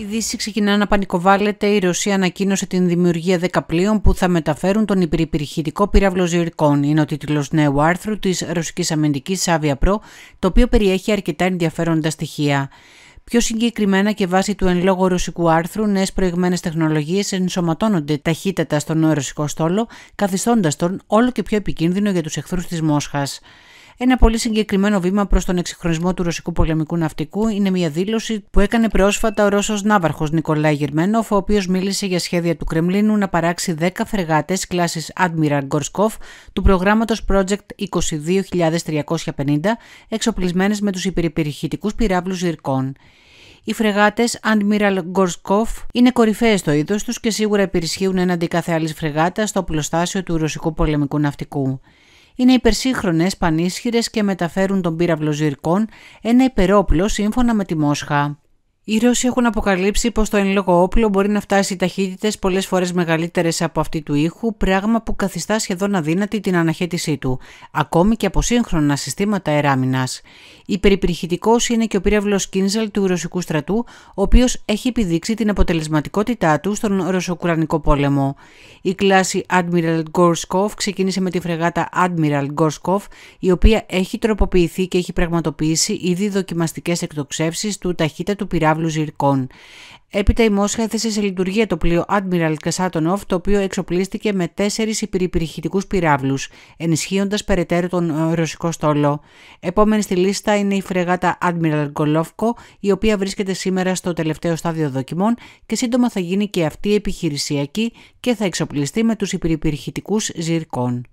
Η Δύση ξεκινά να πανικοβάλλεται. Η Ρωσία ανακοίνωσε την δημιουργία 10 πλοίων που θα μεταφέρουν τον υπερηπηρχητικό πύραυλο Ζυρικών. Είναι ο τίτλος νέου άρθρου της ρωσικής αμυντικής Σάβια Προ, το οποίο περιέχει αρκετά ενδιαφέροντα στοιχεία. Πιο συγκεκριμένα και βάσει του εν λόγω ρωσικού άρθρου, νέες προηγμένες τεχνολογίες ενσωματώνονται ταχύτατα στον ρωσικό στόλο, καθιστώντας τον όλο και πιο επικίνδυνο για τους εχθρούς της Μόσχας. Ένα πολύ συγκεκριμένο βήμα προς τον εξυγχρονισμό του ρωσικού πολεμικού ναυτικού είναι μια δήλωση που έκανε πρόσφατα ο Ρώσος ναύαρχος Νικολάη Γερμένοφ, ο οποίος μίλησε για σχέδια του Κρεμλίνου να παράξει 10 φρεγάτες κλάσης Admiral Gorskov του προγράμματος Project 22.350, εξοπλισμένες με τους υπερηπηρηχητικού πυράβλου Ζυρκών. Οι φρεγάτες Admiral Gorskov είναι κορυφαίες στο είδος τους και σίγουρα υπερισχύουν έναντι κάθε άλλης φρεγάτα στο πλωστάσιο του ρωσικού πολεμικού ναυτικού είναι υπερσύγχρονες, πανίσχυρες και μεταφέρουν τον πύραυλο Ζυρκών, ένα υπερόπλο σύμφωνα με τη Μόσχα. Οι Ρώσοι έχουν αποκαλύψει πως το εν λόγω όπλο μπορεί να φτάσει ταχύτητες πολλές φορές μεγαλύτερες από αυτή του ήχου, πράγμα που καθιστά σχεδόν αδύνατη την αναχέτησή του, ακόμη και από σύγχρονα συστήματα Η Υπερυπηρηχητικό είναι και ο πύραυλος Κίνζαλ του Ρωσικού στρατού, ο οποίος έχει επιδείξει την αποτελεσματικότητά του στον Ρωσοκουρανικό πόλεμο. Η κλάση Admiral Gorskov ξεκίνησε με τη φρεγάτα Admiral Gorskov, η οποία έχει τροποποιηθεί και έχει πραγματοποιήσει ήδη δοκιμαστικές εκτοξεύσεις του του πυράβλου Ζυρκών. Έπειτα η Μόσχα έθεσε σε λειτουργία το πλοίο Admiral Kasatonov, το οποίο εξοπλίστηκε με τέσσερις υπηρυπηρηχητικού πυράβλους, ενισχύοντας περαιτέρω τον ε, ρωσικό στόλο. Επόμενη στη λίστα είναι η φρεγάτα Admiral Golovko, η οποία βρίσκεται σήμερα στο τελευταίο στάδιο δοκιμών και σύντομα θα γίνει και αυτή επιχειρησιακή και θα εξοπλιστεί με τους υπηρυπηρηχητικού ζυρκών.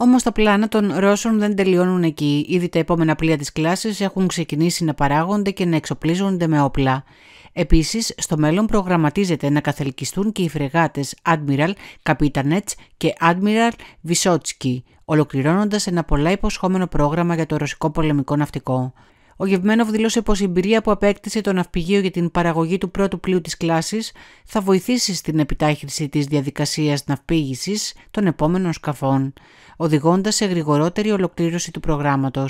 Όμως τα πλάνα των Ρώσων δεν τελειώνουν εκεί. Ήδη τα επόμενα πλοία της κλάσης έχουν ξεκινήσει να παράγονται και να εξοπλίζονται με όπλα. Επίσης, στο μέλλον προγραμματίζεται να καθελκυστούν και οι φρεγάτες Admiral Kapitanets και Admiral Vysotsky, ολοκληρώνοντας ένα πολλά υποσχόμενο πρόγραμμα για το ρωσικό πολεμικό ναυτικό. Ο Γευμένοβ δήλωσε πως η εμπειρία που απέκτησε το ναυπηγείο για την παραγωγή του πρώτου πλοίου της κλάσης θα βοηθήσει στην επιτάχυνση της διαδικασίας ναυπήγησης των επόμενων σκαφών, οδηγώντας σε γρηγορότερη ολοκλήρωση του προγράμματος.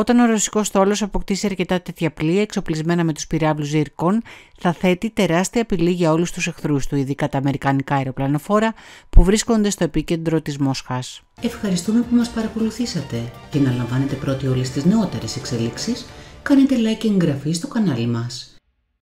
Όταν ο ρωσικός στόλος αποκτήσει αρκετά τέτοια πλοία εξοπλισμένα με τους πυράβλους Ζήρκων, θα θέτει τεράστια απειλή για όλους τους εχθρούς του, ειδικά τα αμερικανικά αεροπλανοφόρα που βρίσκονται στο επίκεντρο της Μόσχας. Ευχαριστούμε που μας παρακολουθήσατε και να λαμβάνετε πρώτοι όλες τις νεότερες εξελίξεις. Κάνετε like και εγγραφή στο κανάλι μας.